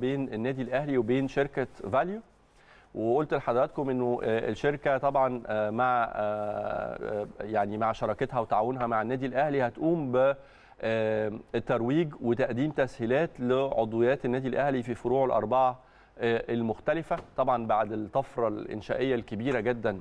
بين النادي الاهلي وبين شركه فاليو وقلت لحضراتكم انه آه، الشركه طبعا آه، مع آه، يعني مع شراكتها وتعاونها مع النادي الاهلي هتقوم ب الترويج وتقديم تسهيلات لعضويات النادي الاهلي في فروعه الاربعه المختلفه طبعا بعد الطفره الانشائيه الكبيره جدا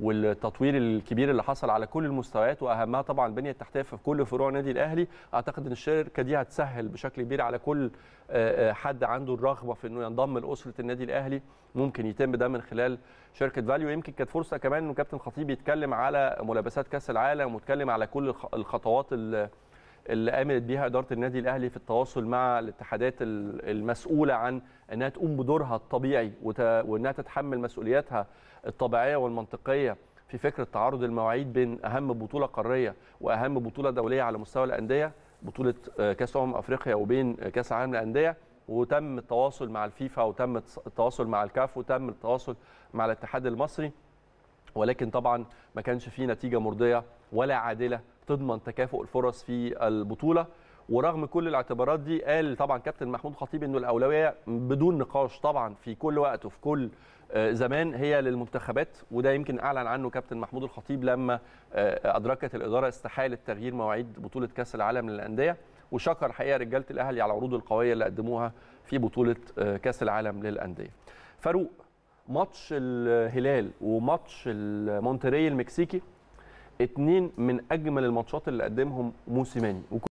والتطوير الكبير اللي حصل على كل المستويات واهمها طبعا البنيه التحتيه في كل فروع النادي الاهلي اعتقد ان الشركه دي هتسهل بشكل كبير على كل آه، آه، حد عنده الرغبه في انه ينضم لاسره النادي الاهلي ممكن يتم ده من خلال شركه فاليو يمكن كانت فرصه كمان انه كابتن خطيب يتكلم على ملابسات كاس العالم واتكلم على كل الخطوات اللي قامت بيها اداره النادي الاهلي في التواصل مع الاتحادات المسؤوله عن انها تقوم بدورها الطبيعي وانها تتحمل مسؤولياتها الطبيعيه والمنطقيه في فكره تعارض المواعيد بين اهم بطوله قاريه واهم بطوله دوليه على مستوى الانديه بطوله آه، كاس امم افريقيا وبين آه، كاس العالم للانديه وتم التواصل مع الفيفا وتم التواصل مع الكاف وتم التواصل مع الاتحاد المصري ولكن طبعا ما كانش فيه نتيجه مرضيه ولا عادله تضمن تكافؤ الفرص في البطوله ورغم كل الاعتبارات دي قال طبعا كابتن محمود خطيب انه الاولويه بدون نقاش طبعا في كل وقت وفي كل آه، زمان هي للمنتخبات وده يمكن اعلن عنه كابتن محمود الخطيب لما آه، ادركت الاداره استحاله تغيير مواعيد بطوله كاس العالم للانديه وشكر حقيقه رجاله الاهلي على العروض القويه اللي قدموها في بطوله آه، كاس العالم للانديه. فاروق ماتش الهلال وماتش المونتري المكسيكي اتنين من اجمل الماتشات اللي قدمهم موسيماني